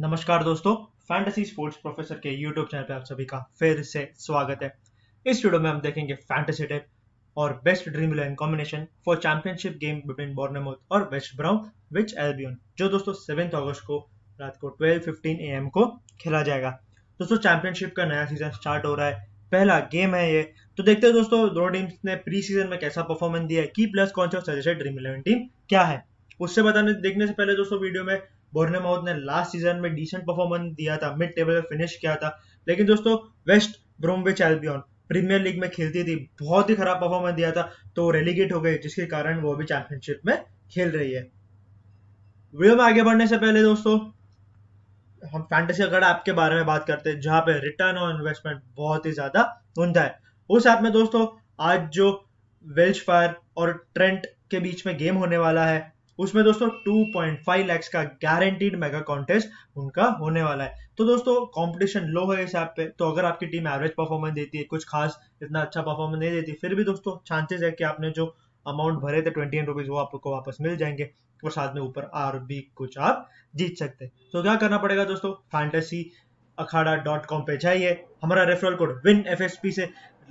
नमस्कार दोस्तों fantasy sports professor के यूट्यूब चैनल पर आप सभी का फिर से स्वागत है इस वीडियो में हम देखेंगे फैंटेसी टेप और best Dream Eleven combination for championship game between Bournemouth और वेस्ट ब्राउन विच एल्बियन जो दोस्तों सेवेंथ अगस्त को रात को ट्वेल्व फिफ्टीन ए को खेला जाएगा दोस्तों चैंपियनशिप का नया सीजन स्टार्ट हो रहा है पहला गेम है ये तो देखते हैं दोस्तों दोनों टीम्स ने प्री सीजन में कैसा परफॉर्मेंस दिया है की प्लस कौन सा सजेस्टेड ड्रीम इलेवन टीम क्या है उससे बताने देखने से पहले दोस्तों वीडियो में बोर्नेमाउ ने लास्ट सीजन में डिसेंट परफॉर्मेंस दिया था मिड टेबल में फिनिश किया था लेकिन दोस्तों West Bromwich Albion Premier League में खेलती थी बहुत ही खराब परफॉर्मेंस दिया था तो रेलीगेट हो गए जिसके कारण वो भी चैंपियनशिप में खेल रही है वीडियो में आगे बढ़ने से पहले दोस्तों हम फैंटेसी अगर ऐप के बारे में बात करते हैं जहां पे रिटर्न ऑन इन्वेस्टमेंट बहुत ही ज्यादा उमदा है उस ऐप में दोस्तों आज जो वेल्स फायर और ट्रेंट के बीच में गेम होने वाला है उसमें दोस्तों 2.5 लैक्स का गारंटीड मेगा कॉन्टेस्ट उनका होने वाला है तो दोस्तों कंपटीशन लो है इस ऐप पे तो अगर आपकी टीम एवरेज परफॉर्मेंस देती है कुछ खास इतना अच्छा परफॉर्मेंस नहीं देती फिर भी दोस्तों चांसेस है कि आपने जो अमाउंट भरे थे ट्वेंटी एन रुपीज वो आपको वापस मिल जाएंगे और साथ में ऊपर आर भी कुछ आप जीत सकते हैं तो क्या करना पड़ेगा दोस्तों फैंटेसी अखाड़ा डॉट कॉम पे जाइए हमारा referral code win F S P से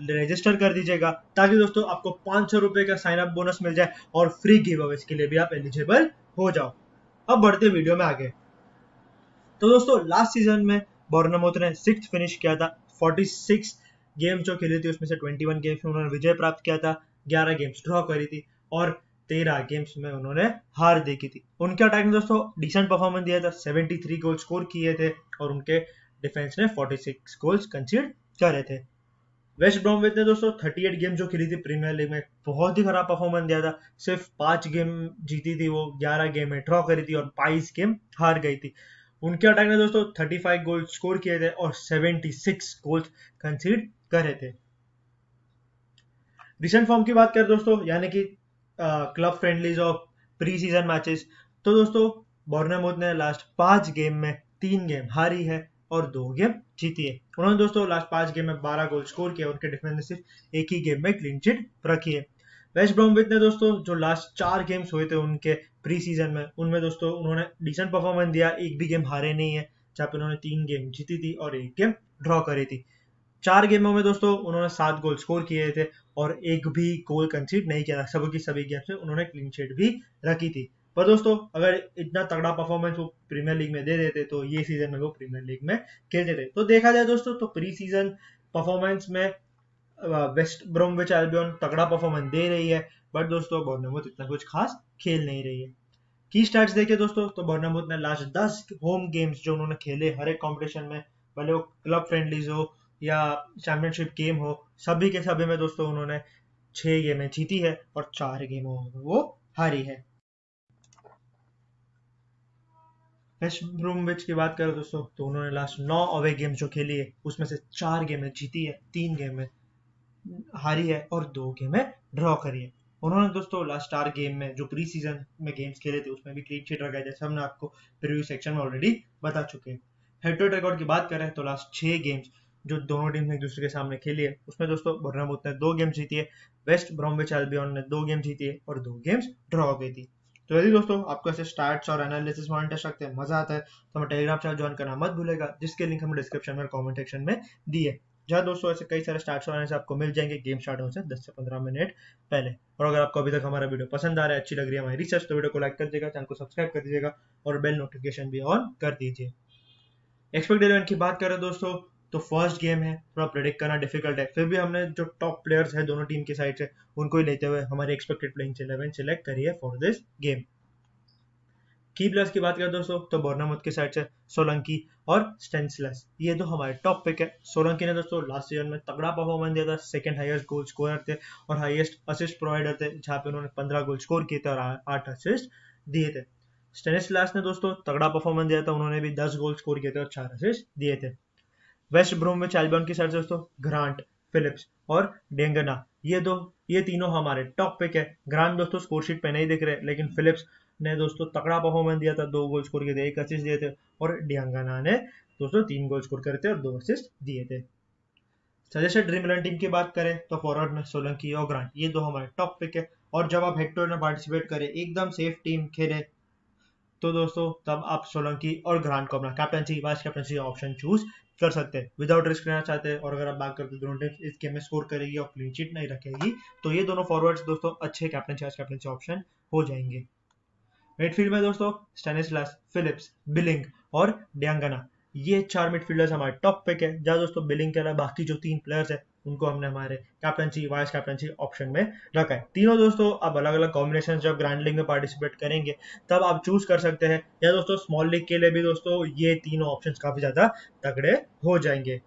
रजिस्टर कर दीजिएगा ताकि दोस्तों आपको पांच सौ रुपए का साइन अप बोनस मिल जाए और फ्री गिव अवे के लिए भी आप एलिजिबल हो जाओ अब बढ़ते वीडियो में आगे तो दोस्तों लास्ट सीजन में बोर्नमोत ने सिक्स फिनिश किया था 46 गेम जो खेली थी उसमें से 21 गेम्स में उन्होंने विजय प्राप्त किया था 11 गेम्स ड्रॉ करी थी और 13 गेम्स में उन्होंने हार देखी थी उनके अटैक ने दोस्तों डिसेंट परफॉर्मेंस दिया था 73 गोल स्कोर किए थे और उनके डिफेंस ने 46 गोल्स कंसीड करे थे वेस्ट ब्रॉमवेज ने दोस्तों एट गेम जो खेली थी प्रीमियर लीग में बहुत ही खराब परफॉर्मेंस दिया था सिर्फ पांच गेम जीती थी वो ग्यारह गेम में ड्रॉ करी थी और बाईस गेम हार गई थी उनके अटैक ने दोस्तों थर्टी फाइव गोल स्कोर किए थे और सेवेंटी सिक्स गोल्स कंसीड करे थे रिसेंट फॉर्म की बात करें दोस्तों यानी कि क्लब फ्रेंडलीज और प्री सीजन मैचेस तो दोस्तों बॉर्नामोथ ने लास्ट पांच गेम में तीन गेम हारी है और दो गेम जीती है उन्होंने दोस्तों लास्ट पांच गेम में बारह गोल स्कोर किया उनके डिफेंस ने सिर्फ एक ही गेम में क्लीन चिट रखी है वेस्ट ब्रॉमविच ने दोस्तों जो लास्ट चार गेम्स हुए थे उनके प्री सीजन में उनमें दोस्तों उन्होंने डिसेंट परफॉर्मेंस दिया एक भी गेम हारे नहीं है जहाँ पे उन्होंने तीन गेम जीती थी और एक गेम ड्रॉ करी थी चार गेमों में दोस्तों उन्होंने सात गोल स्कोर किए थे और एक भी गोल कंसीड नहीं किया था सभी की सभी गेम्स में उन्होंने क्लीन चिट भी रखी थी पर दोस्तों अगर इतना तगड़ा परफॉर्मेंस वो प्रीमियर लीग में दे देते तो ये सीजन में वो प्रीमियर लीग में खेलते थे तो देखा जाए दोस्तों तो प्री सीजन परफॉर्मेंस में वेस्ट ब्रोमविच एल्बियन तगड़ा परफॉर्मेंस दे रही है बट दोस्तों बॉर्नमूथ इतना कुछ खास खेल नहीं रही है की स्टार्ट देखिए दोस्तों तो बॉर्नमूथ ने लास्ट दस होम गेम्स जो उन्होंने खेले हर एक कॉम्पिटिशन में भले वो क्लब फ्रेंडलीज हो या चैंपियनशिप गेम हो सभी के सभी में दोस्तों उन्होंने छह गेमें जीती है और चार गेमों में वो हारी है वेस्ट ब्रूमविच की बात करें दोस्तों तो उन्होंने लास्ट नौ अवे गेम जो खेली है उसमें से चार गेमें जीती है तीन गेमें हारी है और दो गेमें ड्रॉ करी है उन्होंने दोस्तों लास्ट चार गेम में जो प्री सीजन में गेम्स खेले थे उसमें भी क्लीन शीट रखा है जैसे हमने आपको प्रीव्यू सेक्शन में ऑलरेडी बता चुके हैं हेड टू रिकॉर्ड की बात करें तो लास्ट छः गेम्स जो दोनों टीम एक दूसरे के सामने खेली है उसमें दोस्तों बर्नमूथ ने दो गेम जीती है वेस्ट ब्रॉम्बे चैलबियन ने दो गेम जीती है और दो गेम्स ड्रॉ हो गई थी तो यदि दोस्तों आपको ऐसे स्टार्ट और एनालिसिस हैं मजा आता है तो हमें टेलीग्राम चैनल ज्वाइन करना मत भूलेगा जिसके लिंक हमें डिस्क्रिप्शन में कॉमेंट सेक्शन में दिए जहाँ दोस्तों ऐसे कई सारे स्टार्ट और आपको मिल जाएंगे गेम स्टार्ट होने से दस से पंद्रह मिनट पहले और अगर आपको अभी तक हमारा वीडियो पसंद आ रहा है अच्छी लग रही है हमारी रिसर्च तो वीडियो को लाइक कर दीजिएगा चैनल को सब्सक्राइब कर दीजिएगा और बेल नोटिफिकेशन भी ऑन कर दीजिए एक्सपेक्ट इलेवन की बात करें दोस्तों तो फर्स्ट गेम है थोड़ा प्रेडिक्ट करना डिफिकल्ट है फिर भी हमने जो टॉप प्लेयर्स है दोनों टीम के साइड से उनको ही लेते हुए हमारे एक्सपेक्टेड प्लेइंग इलेवन सिलेक्ट करी है फॉर दिस गेम की प्लस की बात करें दोस्तों तो बोर्नामोथ के साइड से सोलंकी और स्टेंसलेस ये तो हमारे टॉप पिक है सोलंकी ने दोस्तों लास्ट सीजन में तगड़ा परफॉर्मेंस दिया था सेकंड हाईएस्ट गोल स्कोरर थे और हाईएस्ट असिस्ट प्रोवाइडर थे जहां पे उन्होंने पंद्रह गोल स्कोर किए थे और आठ असिस्ट दिए थे स्टेनिस ने दोस्तों तगड़ा परफॉर्मेंस दिया था उन्होंने भी दस गोल स्कोर किए थे और चार असिस्ट दिए थे वेस्ट में एल्बियन की साइड दोस्तों ग्रांट फिलिप्स और डेंगना ये दो ये तीनों हमारे टॉप पिक है ग्रांट दोस्तों स्कोरशीट पे नहीं दिख रहे लेकिन फिलिप्स ने दोस्तों तकड़ा परफॉर्मेंस दिया था दो गोल स्कोर किए थे एक असिस्ट दिए थे और डेंगना ने दोस्तों तीन गोल स्कोर करे थे और दो असिस्ट दिए थे सजेस्टेड ड्रीम इलेवन टीम की बात करें तो फॉरवर्ड में सोलंकी और ग्रांट ये दो हमारे टॉप पिक है और जब आप हेक्टोर में पार्टिसिपेट करें एकदम सेफ टीम खेले तो दोस्तों तब आप सोलंकी और ग्रांट को अपना captaincy vice captaincy option choose कर सकते हैं विदाउट रिस्क लेना चाहते हैं और अगर आप बात करते हैं दोनों टीम इस गेम में स्कोर करेगी और क्लीन चिट नहीं रखेगी तो ये दोनों फॉरवर्ड्स दोस्तों अच्छे कैप्टन चार्ज कैप्टन ऑप्शन हो जाएंगे मिडफील्ड में दोस्तों स्टेनिस फिलिप्स बिलिंग और डियांगना ये चार मिडफील्डर्स हमारे टॉप पिक है जहाँ दोस्तों बिलिंग के अलावा बाकी जो तीन प्लेयर्स है उनको हमने हमारे कैप्टनसी वाइस कैप्टनसी ऑप्शन में रखा है तीनों दोस्तों अब अलग अलग कॉम्बिनेशन जब ग्रैंड लीग में पार्टिसिपेट करेंगे तब आप चूज कर सकते हैं या दोस्तों स्मॉल लीग के लिए भी दोस्तों ये तीनों ऑप्शन काफी ज्यादा तगड़े हो जाएंगे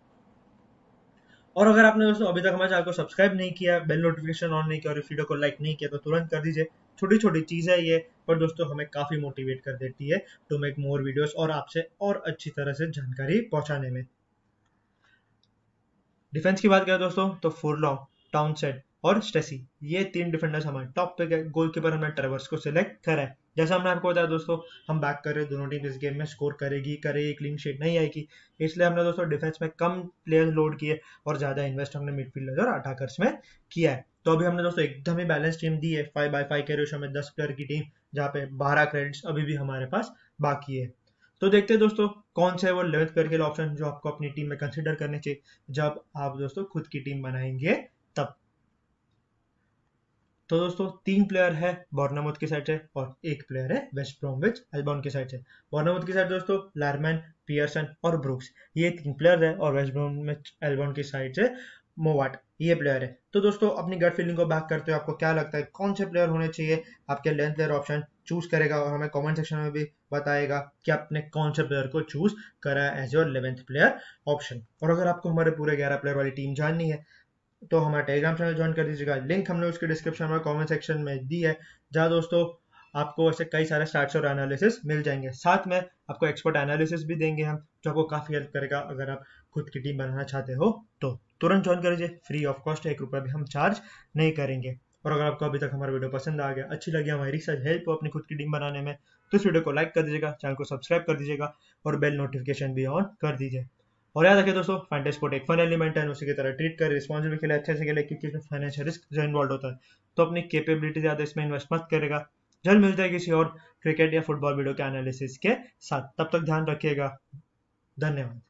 और अगर आपने दोस्तों अभी तक हमारे चैनल को सब्सक्राइब नहीं किया बेल नोटिफिकेशन ऑन नहीं किया और इस वीडियो को लाइक नहीं किया तो तुरंत कर दीजिए छोटी छोटी चीज है ये पर दोस्तों हमें काफ़ी मोटिवेट कर देती है टू मेक मोर वीडियोस और आपसे और अच्छी तरह से जानकारी पहुंचाने में डिफेंस की बात करें दोस्तों तो फुरलॉ सेट और स्टेसी ये तीन डिफेंडर्स हमारे टॉप पे गए गोल कीपर हमने ट्रेवर्स को सिलेक्ट करा है जैसा हमने आपको बताया दोस्तों हम बैक कर रहे हैं दोनों टीम इस गेम में स्कोर करेगी करेगी क्लीन शीट नहीं आएगी इसलिए हमने दोस्तों डिफेंस में कम प्लेयर्स लोड किए और ज्यादा इन्वेस्ट हमने मिडफील्डर्स और अटैकर्स में किया है तो अभी हमने दोस्तों एकदम ही बैलेंस टीम दी है फाइव बाई फाइव के रेशो में दस प्लेयर की टीम जहाँ पे बारह क्रेडिट्स अभी भी हमारे पास बाकी है तो देखते हैं दोस्तों कौन सा है वो इलेवेंथ करिकल ऑप्शन जो आपको अपनी टीम में कंसिडर करने चाहिए जब आप दोस्तों खुद की टीम बनाएंगे तब तो दोस्तों तीन प्लेयर है बॉर्नामोथ के साइड से और एक प्लेयर है वेस्ट ब्रॉमविच एल्बॉन के साइड से बॉर्नामोथ की साइड दोस्तों लारमैन पियर्सन और ब्रुक्स ये तीन प्लेयर है और वेस्ट ब्रॉमविच एल्बॉन की साइड से मोवाट ये प्लेयर है तो दोस्तों अपनी गट फीलिंग को बैक करते हुए आपको क्या लगता है कौन से प्लेयर होने चाहिए आपके लेंथ प्लेयर ऑप्शन चूज करेगा और हमें कमेंट सेक्शन में भी बताएगा कि आपने कौन से प्लेयर को चूज करा है as your eleventh player option और अगर आपको हमारे पूरे ग्यारह प्लेयर वाली टीम जाननी है तो हमारा टेलीग्राम चैनल ज्वाइन कर दीजिएगा लिंक हमने उसके डिस्क्रिप्शन में कॉमेंट सेक्शन में दी है जहाँ दोस्तों आपको ऐसे कई सारे स्टार्ट और एनालिसिस मिल जाएंगे साथ में आपको एक्सपर्ट एनालिसिस भी देंगे हम जो आपको काफ़ी हेल्प करेगा अगर आप खुद की टीम बनाना चाहते हो तो तुरंत ज्वाइन कर लीजिए फ्री ऑफ कॉस्ट एक रुपया भी हम चार्ज नहीं करेंगे और अगर आपको अभी तक हमारा वीडियो पसंद आ गया अच्छी लगी हमारी रिसर्च हेल्प हो अपनी खुद की टीम बनाने में तो इस वीडियो को लाइक कर दीजिएगा चैनल को सब्सक्राइब कर दीजिएगा और बेल नोटिफिकेशन भी ऑन कर दीजिए और याद रखिए दोस्तों स्पोर्ट एक फन एलिमेंट है उसी की तरह ट्रीट कर रिस्पॉन्सिबल खेले अच्छे से खेले क्योंकि इसमें फाइनेंशियल रिस्क जो इन्वॉल्व होता है तो अपनी कैपेबिलिटी ज़्यादा इसमें इन्वेस्ट मत करेगा जल्द मिलते हैं किसी और क्रिकेट या फुटबॉल वीडियो के एनालिसिस के साथ तब तक ध्यान रखिएगा धन्यवाद